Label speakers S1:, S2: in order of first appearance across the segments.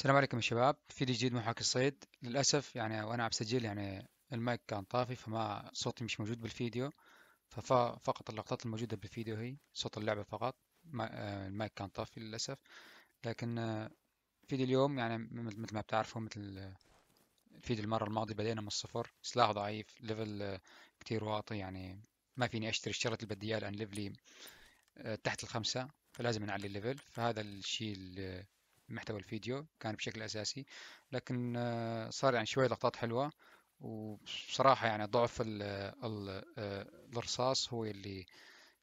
S1: السلام عليكم يا شباب فيديو جديد من حاكي الصيد للأسف يعني وأنا عم بسجل يعني المايك كان طافي فما صوتي مش موجود بالفيديو ففقط اللقطات الموجودة بالفيديو هي صوت اللعبة فقط آه، المايك كان طافي للأسف لكن آه، فيديو اليوم يعني مثل ما بتعرفوا مثل آه، فيديو المرة الماضية بدينا من الصفر سلاح ضعيف ليفل كتير واطي يعني ما فيني أشتري الشرط اللي بدي اياها لأن ليفلي تحت الخمسة فلازم نعلي الليفل فهذا الشيء اللي محتوى الفيديو كان بشكل أساسي لكن آه، صار يعني شوية لقطات حلوة وبصراحة يعني ضعف الـ الـ آه، الرصاص هو اللي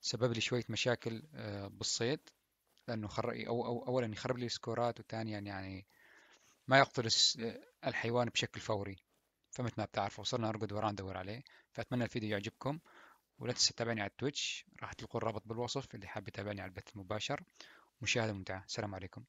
S1: سبب لي شوية مشاكل آه، بالصيد لأنه خر... أو... أو... أولا يخرب لي سكورات وثانيا يعني ما يقتل الحيوان بشكل فوري فمثل ما بتعرفوا صرنا نرقد وراه ندور عليه فأتمنى الفيديو يعجبكم ولا تنسى تتابعني على التويتش راح تلقوا الرابط بالوصف اللي حاب يتابعني على البث المباشر مشاهدة ممتعة السلام عليكم